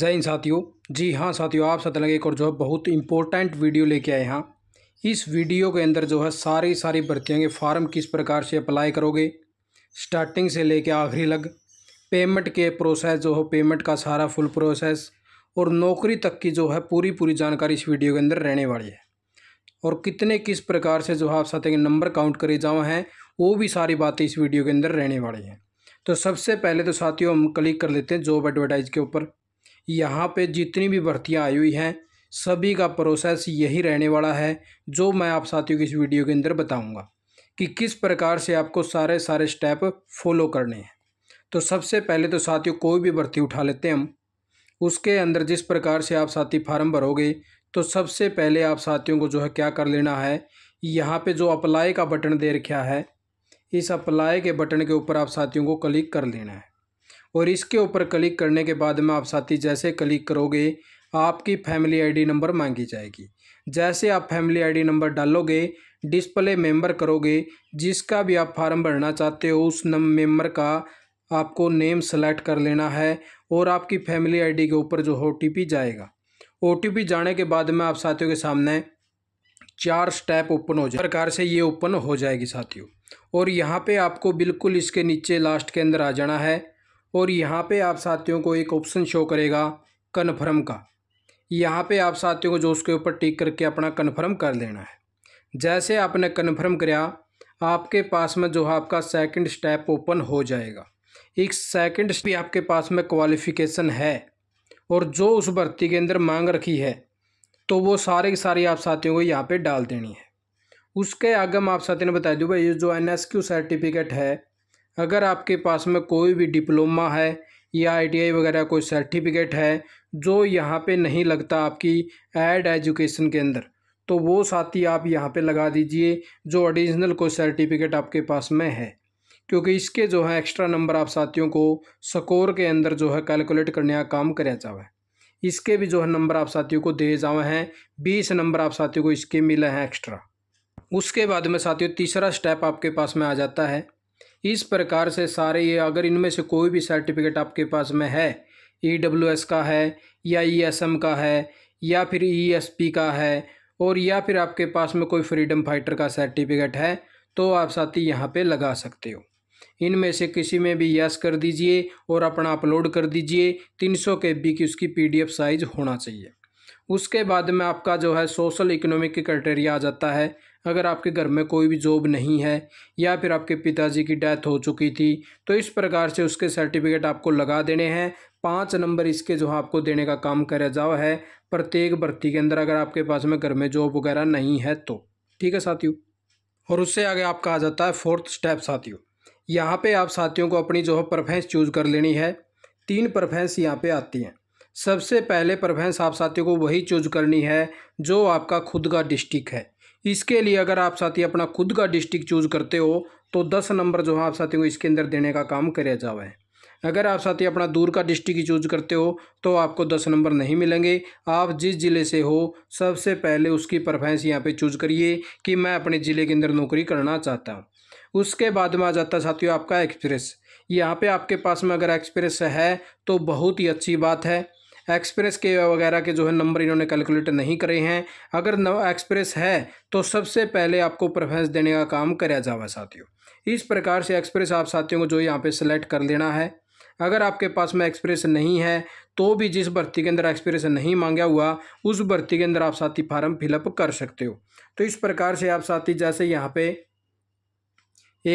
जय हिंद साथियों जी हाँ साथियों आप साथ लगे एक और जो है बहुत इंपॉर्टेंट वीडियो लेके आए हैं इस वीडियो के अंदर जो है सारी सारी भर्तियाँ के फार्म किस प्रकार से अप्लाई करोगे स्टार्टिंग से लेके आखिरी लग पेमेंट के प्रोसेस जो हो पेमेंट का सारा फुल प्रोसेस और नौकरी तक की जो है पूरी पूरी जानकारी इस वीडियो के अंदर रहने वाली है और कितने किस प्रकार से जो है आप साथ नंबर काउंट करे जाओ हैं वो भी सारी बातें इस वीडियो के अंदर रहने वाली हैं तो सबसे पहले तो साथियों हम क्लिक कर लेते हैं जॉब एडवर्टाइज के ऊपर यहाँ पे जितनी भी भर्तियाँ आई हुई हैं सभी का प्रोसेस यही रहने वाला है जो मैं आप साथियों की इस वीडियो के अंदर बताऊँगा कि किस प्रकार से आपको सारे सारे स्टेप फॉलो करने हैं तो सबसे पहले तो साथियों कोई भी भर्ती उठा लेते हैं हम उसके अंदर जिस प्रकार से आप साथी फार्म भरोगे तो सबसे पहले आप साथियों को जो है क्या कर लेना है यहाँ पे जो अप्लाई का बटन दे रखा है इस अप्लाई के बटन के ऊपर आप साथियों को क्लिक कर लेना है और इसके ऊपर क्लिक करने के बाद में आप साथी जैसे क्लिक करोगे आपकी फैमिली आईडी नंबर मांगी जाएगी जैसे आप फैमिली आईडी नंबर डालोगे डिस्प्ले मेंबर करोगे जिसका भी आप फार्म भरना चाहते हो उस नम मेंबर का आपको नेम सेलेक्ट कर लेना है और आपकी फैमिली आईडी के ऊपर जो ओ जाएगा ओ जाने के बाद में आप साथियों के सामने चार स्टेप ओपन हो जाए प्रकार से ये ओपन हो जाएगी साथियों और यहाँ पे आपको बिल्कुल इसके नीचे लास्ट के अंदर आ जाना है और यहाँ पे आप साथियों को एक ऑप्शन शो करेगा कन्फर्म का यहाँ पे आप साथियों को जो उसके ऊपर टिक करके अपना कन्फर्म कर लेना है जैसे आपने कन्फर्म कराया आपके पास में जो है आपका सेकंड स्टेप ओपन हो जाएगा एक सेकंड भी आपके पास में क्वालिफ़िकेशन है और जो उस भर्ती के अंदर मांग रखी है तो वो सारे के सारे आप साथियों को यहाँ पे डाल देनी है उसके आगे मैं आप साथियों ने बता दूँ भाई ये जो एन एस सर्टिफिकेट है अगर आपके पास में कोई भी डिप्लोमा है या आईटीआई वगैरह कोई सर्टिफिकेट है जो यहाँ पे नहीं लगता आपकी एड एजुकेशन के अंदर तो वो साथी आप यहाँ पे लगा दीजिए जो एडिशनल कोई सर्टिफिकेट आपके पास में है क्योंकि इसके जो है एक्स्ट्रा नंबर आप साथियों को स्कोर के अंदर जो है कैलकुलेट करने का काम कराया जावा इसके भी जो है नंबर आप साथियों को दिए जावे हैं बीस नंबर आप साथियों को इसके मिले हैं एक्स्ट्रा उसके बाद में साथियों तीसरा स्टेप आपके पास में आ जाता है इस प्रकार से सारे ये अगर इनमें से कोई भी सर्टिफिकेट आपके पास में है ई डब्ल्यू एस का है या ई एस एम का है या फिर ई एस पी का है और या फिर आपके पास में कोई फ्रीडम फाइटर का सर्टिफिकेट है तो आप साथी यहाँ पे लगा सकते हो इनमें से किसी में भी यस कर दीजिए और अपना अपलोड कर दीजिए तीन सौ के बी की उसकी पीडीएफ साइज होना चाहिए उसके बाद में आपका जो है सोशल इकोनॉमिक क्राइटेरिया आ जाता है अगर आपके घर में कोई भी जॉब नहीं है या फिर आपके पिताजी की डेथ हो चुकी थी तो इस प्रकार से उसके सर्टिफिकेट आपको लगा देने हैं पाँच नंबर इसके जो आपको देने का काम करा जाओ है प्रत्येक भर्ती के अंदर अगर आपके पास में घर में जॉब वगैरह नहीं है तो ठीक है साथियों और उससे आगे आपका आ जाता है फोर्थ स्टेप साथियों यहाँ पे आप साथियों को अपनी जो है परफेंस चूज़ कर लेनी है तीन परफेंस यहाँ पे आती हैं सबसे पहले प्रफेंस आप साथियों को वही चूज करनी है जो आपका खुद का डिस्ट्रिक्ट है इसके लिए अगर आप साथी अपना खुद का डिस्ट्रिक्ट चूज़ करते हो तो दस नंबर जो है आप साथियों को इसके अंदर देने का काम कराया जावा है अगर आप साथी अपना दूर का डिस्ट्रिक्ट चूज करते हो तो आपको दस नंबर नहीं मिलेंगे आप जिस ज़िले से हो सबसे पहले उसकी परफेंस यहाँ पे चूज करिए कि मैं अपने ज़िले के अंदर नौकरी करना चाहता हूँ उसके बाद में आ जाता साथियों आपका एक्सप्रेस यहाँ पे आपके पास में अगर एक्सप्रेस है तो बहुत ही अच्छी बात है एक्सप्रेस के वगैरह के जो है नंबर इन्होंने कैलकुलेट नहीं करे हैं अगर एक्सप्रेस है तो सबसे पहले आपको प्रेफरेंस देने का काम कराया जावा साथियों इस प्रकार से एक्सप्रेस आप साथियों को जो यहाँ पे सेलेक्ट कर लेना है अगर आपके पास में एक्सप्रेस नहीं है तो भी जिस भर्ती के अंदर एक्सप्रेस नहीं मांगा हुआ उस भर्ती के अंदर आप साथी फार्म फिलअप कर सकते हो तो इस प्रकार से आप साथी जैसे यहाँ पे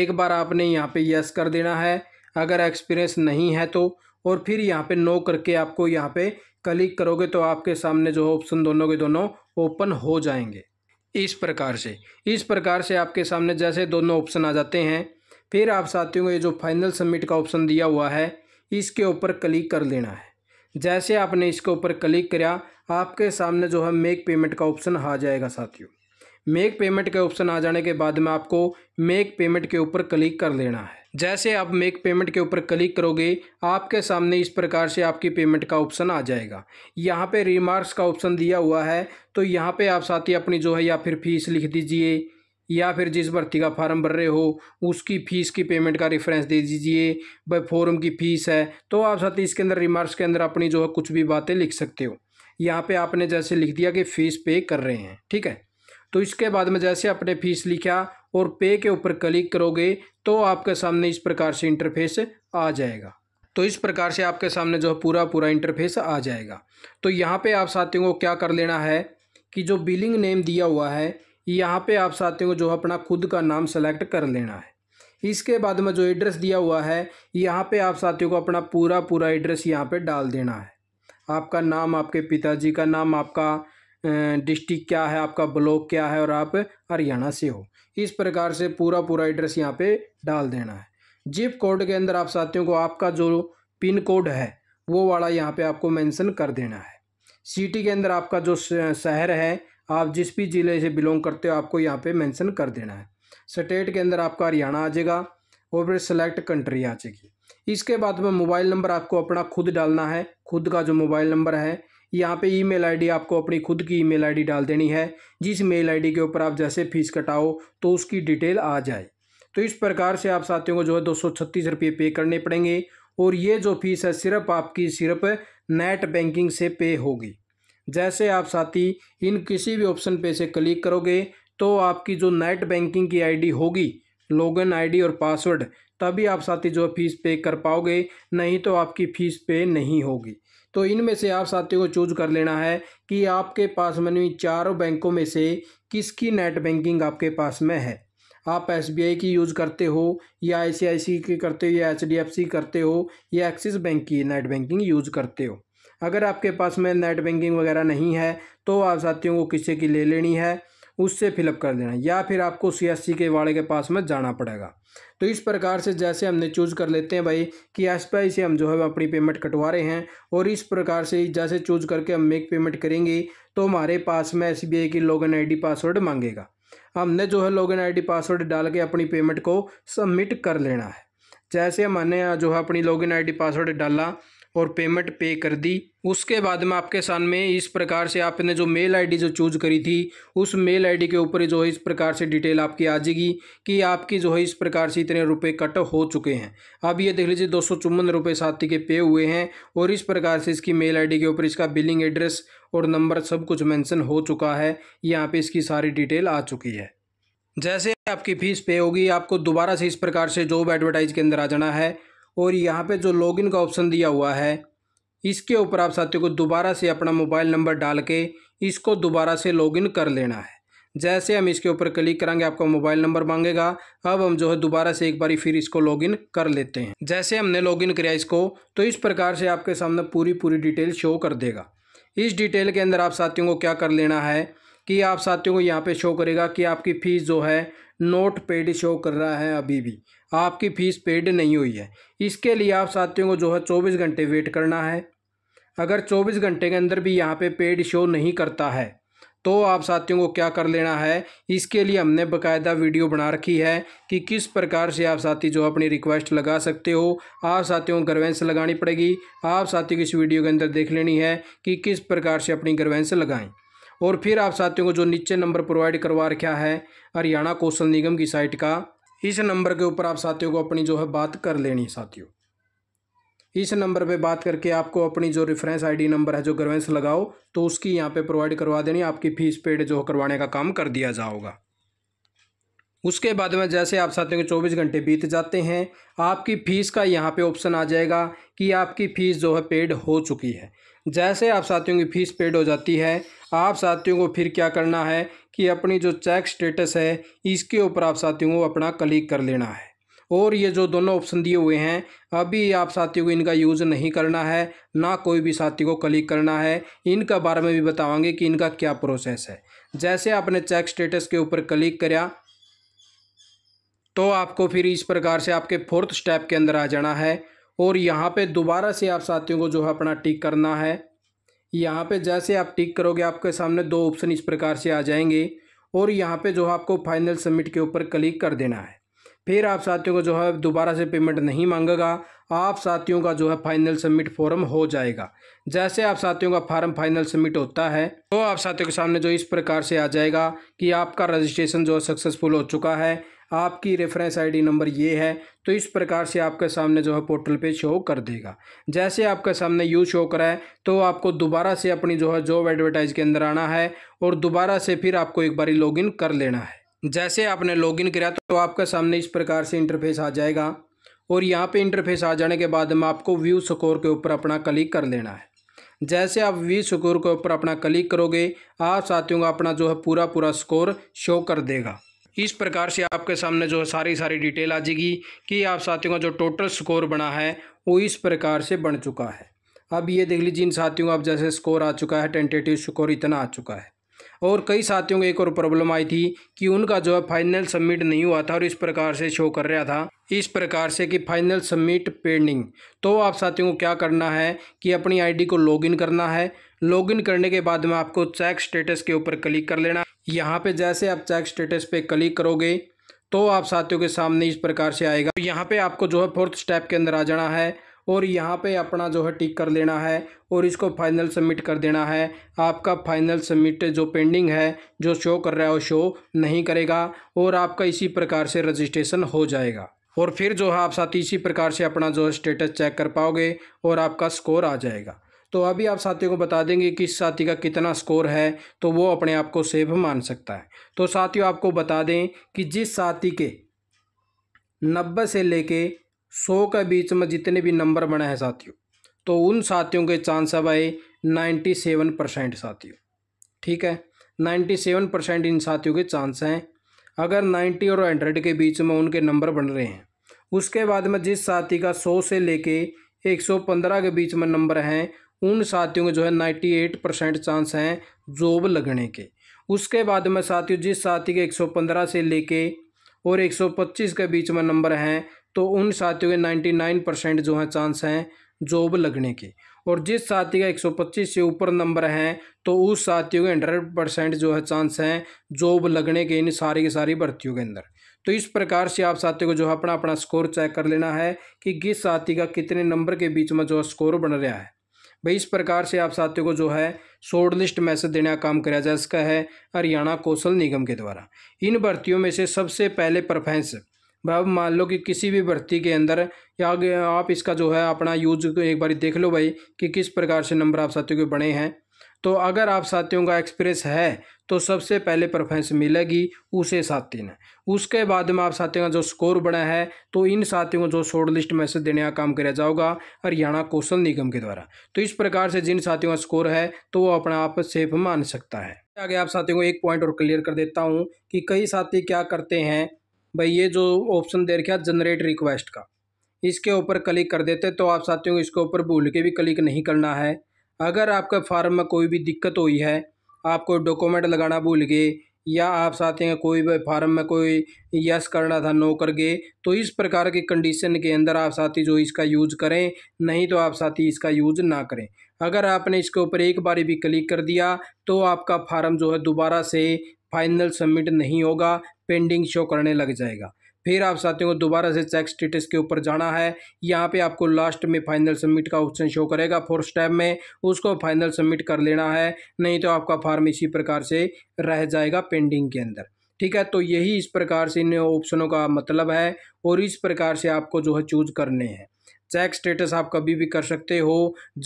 एक बार आपने यहाँ पे यस कर देना है अगर एक्सपीरियंस नहीं है तो और फिर यहाँ पे नो करके आपको यहाँ पे क्लिक करोगे तो आपके सामने जो ऑप्शन दोनों के दोनों ओपन हो जाएंगे इस प्रकार से इस प्रकार से आपके सामने जैसे दोनों ऑप्शन आ जाते हैं फिर आप साथियों को ये जो फाइनल सबमिट का ऑप्शन दिया हुआ है इसके ऊपर क्लिक कर लेना है जैसे आपने इसके ऊपर क्लिक कराया आपके सामने जो है मेक पेमेंट का ऑप्शन आ जाएगा साथियों मेक पेमेंट के ऑप्शन आ जाने के बाद में आपको मेक पेमेंट के ऊपर क्लिक कर लेना है जैसे आप मेक पेमेंट के ऊपर क्लिक करोगे आपके सामने इस प्रकार से आपकी पेमेंट का ऑप्शन आ जाएगा यहाँ पे रिमार्क्स का ऑप्शन दिया हुआ है तो यहाँ पे आप साथी अपनी जो है या फिर फीस लिख दीजिए या फिर जिस भर्ती का फार्म भर रहे हो उसकी फ़ीस की पेमेंट का रेफरेंस दे दीजिए भाई फॉर्म की फ़ीस है तो आप साथी इसके अंदर रिमार्क्स के अंदर अपनी जो है कुछ भी बातें लिख सकते हो यहाँ पर आपने जैसे लिख दिया कि फ़ीस पे कर रहे हैं ठीक है तो इसके बाद में जैसे आपने फीस लिखा और पे के ऊपर क्लिक करोगे तो आपके सामने इस प्रकार से इंटरफेस आ जाएगा तो इस प्रकार से आपके सामने जो है पूरा पूरा इंटरफेस आ जाएगा तो यहाँ पे आप साथियों को क्या कर लेना है कि जो बिलिंग नेम दिया हुआ है यहाँ पे आप साथियों को जो है अपना खुद का नाम सेलेक्ट कर लेना है इसके बाद में जो एड्रेस दिया हुआ है यहाँ पे आप साथियों को अपना पूरा पूरा एड्रेस यहाँ पे डाल देना है आपका नाम आपके पिताजी का नाम आपका डिस्ट्रिक्ट क्या है आपका ब्लॉक क्या है और आप हरियाणा से हो इस प्रकार से पूरा पूरा एड्रेस यहाँ पे डाल देना है जिप कोड के अंदर आप साथियों को आपका जो पिन कोड है वो वाला यहाँ पे आपको मेंशन कर देना है सिटी के अंदर आपका जो शहर है आप जिस भी ज़िले से बिलोंग करते हो आपको यहाँ पे मेंशन कर देना है स्टेट के अंदर आपका हरियाणा आ जाएगा और फिर सेलेक्ट कंट्री आ जाएगी इसके बाद में मोबाइल नंबर आपको अपना खुद डालना है खुद का जो मोबाइल नंबर है यहाँ पे ईमेल आईडी आपको अपनी खुद की ईमेल आईडी डाल देनी है जिस मेल आईडी के ऊपर आप जैसे फीस कटाओ तो उसकी डिटेल आ जाए तो इस प्रकार से आप साथियों को जो है दो सौ छत्तीस रुपये पे करने पड़ेंगे और ये जो फीस है सिर्फ आपकी सिर्फ नेट बैंकिंग से पे होगी जैसे आप साथी इन किसी भी ऑप्शन पे से क्लिक करोगे तो आपकी जो नेट बैंकिंग की आईडी होगी लॉगिन आईडी और पासवर्ड तभी आप साथी जो फीस पे कर पाओगे नहीं तो आपकी फ़ीस पे नहीं होगी तो इनमें से आप साथियों को चूज कर लेना है कि आपके पास मनी चारों बैंकों में से किसकी नेट बैंकिंग आपके पास में है आप एस की यूज़ करते हो या आई e की करते हो या एच करते हो या एक्सिस बैंक की नेट बैंकिंग यूज़ करते हो अगर आपके पास में नेट बैंकिंग वगैरह नहीं है तो आप साथियों को किसी की ले लेनी है उससे फिलअप कर देना या फिर आपको सी के वाले के पास में जाना पड़ेगा तो इस प्रकार से जैसे हमने चूज़ कर लेते हैं भाई कि एस से हम जो है अपनी पेमेंट कटवा रहे हैं और इस प्रकार से जैसे चूज़ करके हम मेक पेमेंट करेंगे तो हमारे पास में एस की लॉगिन आईडी पासवर्ड मांगेगा हमने जो है लॉगिन आईडी पासवर्ड डाल के अपनी पेमेंट को सबमिट कर लेना है जैसे हमने जो है अपनी लॉगिन आईडी पासवर्ड डाला और पेमेंट पे कर दी उसके बाद में आपके सामने इस प्रकार से आपने जो मेल आईडी जो चूज करी थी उस मेल आईडी के ऊपर जो है इस प्रकार से डिटेल आपकी आ जाएगी कि आपकी जो है इस प्रकार से इतने रुपए कट हो चुके हैं अब ये देख लीजिए दो सौ चौवन रुपये साथी के पे हुए हैं और इस प्रकार से इसकी मेल आईडी के ऊपर इसका बिलिंग एड्रेस और नंबर सब कुछ मैंसन हो चुका है यहाँ पर इसकी सारी डिटेल आ चुकी है जैसे आपकी फ़ीस पे होगी आपको दोबारा से इस प्रकार से जॉब एडवर्टाइज के अंदर आ जाना है और यहाँ पे जो लॉगिन का ऑप्शन दिया हुआ है इसके ऊपर आप साथियों को दोबारा से अपना मोबाइल नंबर डाल के इसको दोबारा से लॉगिन कर लेना है जैसे हम इसके ऊपर क्लिक करेंगे आपका मोबाइल नंबर मांगेगा अब हम जो है दोबारा से एक बार फिर इसको लॉगिन कर लेते हैं जैसे हमने लॉगिन किया इसको तो इस प्रकार से आपके सामने पूरी पूरी डिटेल शो कर देगा इस डिटेल के अंदर आप साथियों को क्या कर लेना है कि आप साथियों को यहाँ पे शो करेगा कि आपकी फ़ीस जो है नोट पेड शो कर रहा है अभी भी आपकी फ़ीस पेड नहीं हुई है इसके लिए आप साथियों को जो है चौबीस घंटे वेट करना है अगर चौबीस घंटे के अंदर भी यहाँ पे पेड शो नहीं करता है तो आप साथियों को क्या कर लेना है इसके लिए हमने बकायदा वीडियो बना रखी है कि किस प्रकार से आप साथी जो अपनी रिक्वेस्ट लगा सकते हो आप साथियों को ग्रवेंस लगानी पड़ेगी आप साथियों को इस वीडियो के अंदर देख लेनी है कि किस प्रकार से अपनी ग्रवेंस लगाएं और फिर आप साथियों को जो नीचे नंबर प्रोवाइड करवा रखा है हरियाणा कौशल निगम की साइट का इस नंबर के ऊपर आप साथियों को अपनी जो है बात कर लेनी है साथियों इस नंबर पे बात करके आपको अपनी जो रेफरेंस आईडी नंबर है जो ग्रवेंस लगाओ तो उसकी यहाँ पे प्रोवाइड करवा देनी आपकी फीस पेड जो करवाने का काम कर दिया जाओगा उसके बाद में जैसे आप साथियों के चौबीस घंटे बीत जाते हैं आपकी फ़ीस का यहाँ पे ऑप्शन आ जाएगा कि आपकी फ़ीस जो है पेड हो चुकी है जैसे आप साथियों की फ़ीस पेड हो जाती है आप साथियों को फिर क्या करना है कि अपनी जो चेक स्टेटस है इसके ऊपर आप साथियों को अपना क्लिक कर लेना है और ये जो दोनों ऑप्शन दिए हुए हैं अभी आप साथियों को इनका यूज़ नहीं करना है ना कोई भी साथी को क्लिक करना है इनका बारे में भी बतावाएंगे कि इनका क्या प्रोसेस है जैसे आपने चेक स्टेटस के ऊपर क्लिक करा तो आपको फिर इस प्रकार से आपके फोर्थ स्टेप के अंदर आ जाना है और यहाँ पे दोबारा से आप साथियों को जो है अपना टिक करना है यहाँ पे जैसे आप टिक करोगे आपके सामने दो ऑप्शन इस प्रकार से आ जाएंगे और यहाँ पे जो है आपको फाइनल सबमिट के ऊपर क्लिक कर देना है फिर आप साथियों को जो है दोबारा से पेमेंट नहीं मांगेगा आप साथियों का जो है फाइनल सबमिट फॉर्म हो जाएगा जैसे आप साथियों का फॉर्म फाइनल सबमिट होता है तो आप साथियों के सामने जो इस प्रकार से आ जाएगा कि आपका रजिस्ट्रेशन जो है सक्सेसफुल हो चुका है आपकी रेफरेंस आईडी नंबर ये है तो इस प्रकार से आपके सामने जो है पोर्टल पे शो कर देगा जैसे आपके सामने यू शो करा है तो आपको दोबारा से अपनी जो है जॉब एडवर्टाइज के अंदर आना है और दोबारा से फिर आपको एक बारी लॉगिन कर लेना है जैसे आपने लॉगिन किया तो आपके सामने इस प्रकार से इंटरफेस आ जाएगा और यहाँ पर इंटरफेस आ जाने के बाद में आपको व्यू स्कोर के ऊपर अपना क्लिक कर लेना है जैसे आप वी स्कोर के ऊपर अपना क्लिक करोगे आप साथियों का अपना जो है पूरा पूरा स्कोर शो कर देगा इस प्रकार से आपके सामने जो है सारी सारी डिटेल आ जाएगी कि आप साथियों का जो टोटल स्कोर बना है वो इस प्रकार से बन चुका है अब ये देख लीजिए इन साथियों का अब जैसे स्कोर आ चुका है टेंटेटिव स्कोर इतना आ चुका है और कई साथियों को एक और प्रॉब्लम आई थी कि उनका जो है फाइनल सबमिट नहीं हुआ था और इस प्रकार से शो कर रहा था इस प्रकार से कि फाइनल सबमिट पेंडिंग तो आप साथियों को क्या करना है कि अपनी आईडी को लॉगिन करना है लॉगिन करने के बाद में आपको चेक स्टेटस के ऊपर क्लिक कर लेना यहाँ पे जैसे आप चेक स्टेटस पे क्लिक करोगे तो आप साथियों के सामने इस प्रकार से आएगा तो यहाँ पे आपको जो है फोर्थ स्टेप के अंदर आ जाना है और यहाँ पे अपना जो है टिक कर लेना है और इसको फाइनल सबमिट कर देना है आपका फाइनल सबमिट जो पेंडिंग है जो शो कर रहा है वो शो नहीं करेगा और आपका इसी प्रकार से रजिस्ट्रेशन हो जाएगा और फिर जो है आप साथी इसी प्रकार से अपना जो है स्टेटस चेक कर पाओगे और आपका स्कोर आ जाएगा तो अभी आप साथियों को बता देंगे कि इस साथी का कितना स्कोर है तो वो अपने आप को सेफ मान सकता है तो साथियों आपको बता दें कि जिस साथी के नब्बे से लेके सौ के बीच में जितने भी नंबर बने हैं साथियों तो उन साथियों के चांस अब आए नाइन्टी सेवन परसेंट साथियों ठीक है नाइन्टी सेवन परसेंट इन साथियों के चांस हैं अगर नाइन्टी और हंड्रेड के बीच में उनके नंबर बन रहे हैं उसके बाद में जिस साथी का सौ से लेके पंद्रह के बीच में नंबर हैं उन साथियों के जो है नाइन्टी एट परसेंट चांस हैं जॉब लगने के उसके बाद में साथियों जिस साथी के एक सौ पंद्रह से लेके और एक सौ पच्चीस के बीच में नंबर हैं तो उन साथियों के नाइन्टी नाइन परसेंट जो हैं चांस हैं जॉब लगने के और जिस साथी का एक सौ पच्चीस से ऊपर नंबर हैं तो उस साथियों के हंड्रेड परसेंट जो है चांस हैं जॉब लगने के इन सारी की सारी भर्तियों के अंदर तो इस प्रकार से आप साथियों को जो है अपना अपना स्कोर चेक कर लेना है कि किस साथी का कितने नंबर के बीच में जो स्कोर बन रहा है भाई इस प्रकार से आप साथियों को जो है शॉर्ट लिस्ट मैसेज देने का काम कराया जा सका है हरियाणा कौशल निगम के द्वारा इन भर्तियों में से सबसे पहले प्रफेंस भाई मान लो कि किसी भी भर्ती के अंदर या आप इसका जो है अपना यूज एक बार देख लो भाई कि किस प्रकार से नंबर आप साथियों के बने हैं तो अगर आप साथियों का एक्सपीरियंस है तो सबसे पहले प्रेफरेंस मिलेगी उसे साथी ने उसके बाद में आप साथियों का जो स्कोर बना है तो इन साथियों को जो शॉर्ट लिस्ट मैसेज देने का काम किया जाएगा हरियाणा कौशल निगम के द्वारा तो इस प्रकार से जिन साथियों का स्कोर है तो वो अपना आप सेफ मान सकता है आगे आप साथियों को एक पॉइंट और क्लियर कर देता हूँ कि कई साथी क्या करते हैं भाई ये जो ऑप्शन दे रखा जनरेट रिक्वेस्ट का इसके ऊपर क्लिक कर देते तो आप साथियों को इसके ऊपर भूल के भी क्लिक नहीं करना है अगर आपका फार्म में कोई भी दिक्कत हुई है आपको डॉक्यूमेंट लगाना भूल गए या आप चाहते हैं कोई भी फार्म में कोई यस करना था नो कर गए तो इस प्रकार के कंडीशन के अंदर आप साथी जो इसका यूज़ करें नहीं तो आप साथी इसका यूज़ ना करें अगर आपने इसके ऊपर एक बार भी क्लिक कर दिया तो आपका फार्म जो है दोबारा से फाइनल सबमिट नहीं होगा पेंडिंग शो करने लग जाएगा फिर आप साथियों को दोबारा से चेक स्टेटस के ऊपर जाना है यहाँ पे आपको लास्ट में फाइनल सबमिट का ऑप्शन शो करेगा फोर्थ स्टेप में उसको फाइनल सबमिट कर लेना है नहीं तो आपका फार्म इसी प्रकार से रह जाएगा पेंडिंग के अंदर ठीक है तो यही इस प्रकार से इन ऑप्शनों का मतलब है और इस प्रकार से आपको जो है चूज करने हैं चेक स्टेटस आप कभी भी कर सकते हो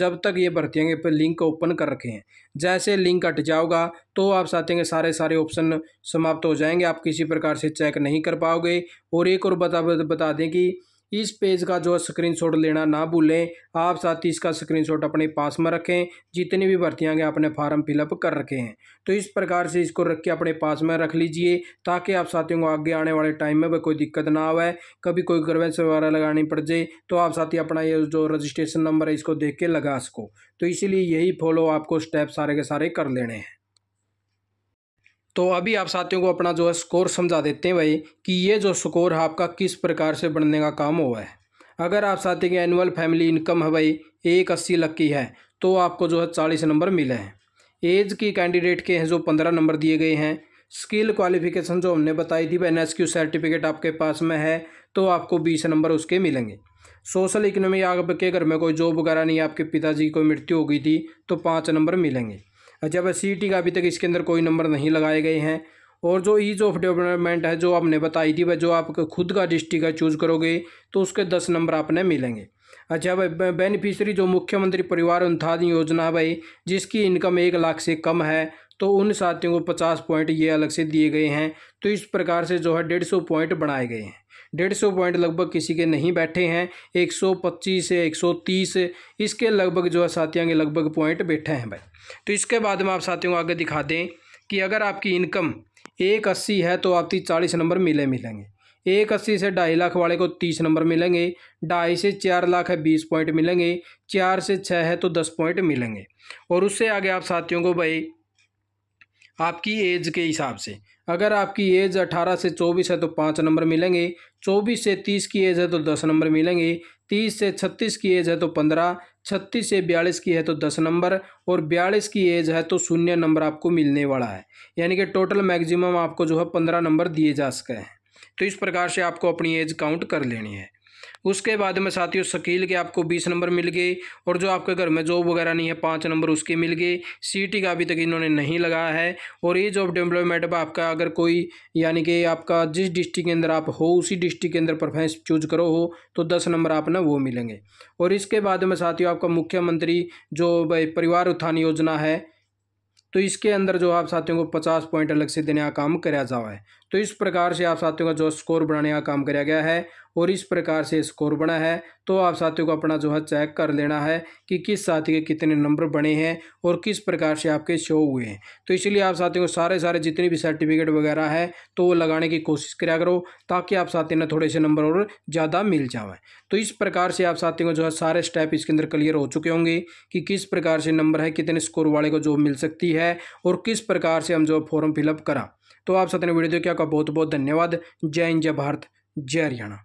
जब तक ये भर्तियाँ के पर लिंक ओपन कर रखे हैं जैसे लिंक हट जाओगा तो आप साथ के सारे सारे ऑप्शन समाप्त हो जाएंगे आप किसी प्रकार से चेक नहीं कर पाओगे और एक और बता बता दें कि इस पेज का जो स्क्रीनशॉट लेना ना भूलें आप साथ ही इसका स्क्रीनशॉट अपने पास में रखें जितनी भी भर्तियाँ गए अपने फार्म फिलअप कर रखे हैं तो इस प्रकार से इसको रख के अपने पास में रख लीजिए ताकि आप साथियों को आगे आने वाले टाइम में कोई दिक्कत ना आवे कभी कोई गर्वेंस वगैरह लगानी पड़ जाए तो आप साथी अपना ये जो रजिस्ट्रेशन नंबर है इसको देख के लगा सको तो इसीलिए यही फॉलो आपको स्टेप सारे के सारे कर लेने हैं तो अभी आप साथियों को अपना जो है स्कोर समझा देते हैं भाई कि ये जो स्कोर है आपका किस प्रकार से बढ़ने का काम हुआ है अगर आप साथियों की एनुअल फैमिली इनकम है भाई एक अस्सी लख की है तो आपको जो है चालीस नंबर मिले हैं एज की कैंडिडेट के हैं जो पंद्रह नंबर दिए गए हैं स्किल क्वालिफिकेशन जो हमने बताई थी एन एस क्यू सर्टिफिकेट आपके पास में है तो आपको बीस नंबर उसके मिलेंगे सोशल इकोनॉमी आपके घर में कोई जॉब वगैरह नहीं आपके पिताजी कोई मृत्यु हो गई थी तो पाँच नंबर मिलेंगे जब सी का अभी तक इसके अंदर कोई नंबर नहीं लगाए गए हैं और जो ईज़ ऑफ डेवलपमेंट है जो आपने बताई थी वह जो आप खुद का डिस्ट्रिक्ट का चूज़ करोगे तो उसके दस नंबर आपने मिलेंगे अच्छा भाई बेनिफिशरी जो मुख्यमंत्री परिवार उन्थान योजना है भाई जिसकी इनकम एक लाख से कम है तो उन साथियों को पचास पॉइंट ये अलग से दिए गए हैं तो इस प्रकार से जो है डेढ़ सौ पॉइंट बनाए गए हैं डेढ़ सौ पॉइंट लगभग किसी के नहीं बैठे हैं एक सौ पच्चीस एक सौ तीस इसके लगभग जो है साथियों के लगभग पॉइंट बैठे हैं भाई तो इसके बाद में आप साथियों को आगे दिखा दें कि अगर आपकी इनकम एक अस्सी है तो आपकी चालीस नंबर मिले मिलेंगे एक अस्सी से ढाई लाख वाले को तीस नंबर मिलेंगे ढाई से चार लाख है बीस पॉइंट मिलेंगे चार से छः है तो दस पॉइंट मिलेंगे और उससे आगे आप साथियों को भाई आपकी एज के हिसाब से अगर आपकी एज अठारह से चौबीस है तो पाँच नंबर मिलेंगे चौबीस से तीस की एज है तो दस नंबर मिलेंगे तीस से छत्तीस की एज है तो पंद्रह छत्तीस से बयालीस की है तो दस नंबर और बयालीस की एज है तो शून्य नंबर आपको मिलने वाला है यानी कि टोटल मैक्सिमम आपको जो है पंद्रह नंबर दिए जा सके हैं तो इस प्रकार से आपको अपनी एज काउंट कर लेनी है उसके बाद में साथियों शकील के आपको बीस नंबर मिल गए और जो आपके घर में जॉब वगैरह नहीं है पाँच नंबर उसके मिल गए सी का अभी तक इन्होंने नहीं लगाया है और ये जॉब डेवलपमेंट पर आपका अगर कोई यानी कि आपका जिस डिस्ट्रिक्ट के अंदर आप हो उसी डिस्ट्रिक्ट के अंदर परफेंस चूज करो हो तो दस नंबर आप ना वो मिलेंगे और इसके बाद में साथियों आपका मुख्यमंत्री जो परिवार उत्थान योजना है तो इसके अंदर जो आप साथियों को पचास पॉइंट अलग से देने का काम कराया जा है तो इस प्रकार से आप साथियों का जो स्कोर बनाने का काम कराया गया है और इस प्रकार से स्कोर बना है तो आप साथियों को अपना जो है चेक कर लेना है कि किस साथी के कितने नंबर बने हैं और किस प्रकार से आपके शो हुए हैं तो इसलिए आप साथियों को सारे सारे जितने भी सर्टिफिकेट वगैरह है तो वो लगाने की कोशिश करा करो ताकि आप साथी ने थोड़े से नंबर और ज़्यादा मिल जाएँ तो इस प्रकार से आप साथियों को जो है सारे स्टेप इसके अंदर क्लियर हो चुके होंगे कि किस प्रकार से नंबर है कितने स्कोर वाले को जॉब मिल सकती है और किस प्रकार से हम जो फॉर्म फिलअप करा तो आप सतने वीडियो देखिए आपका बहुत बहुत धन्यवाद जय हिंद जय भारत जय हरियाणा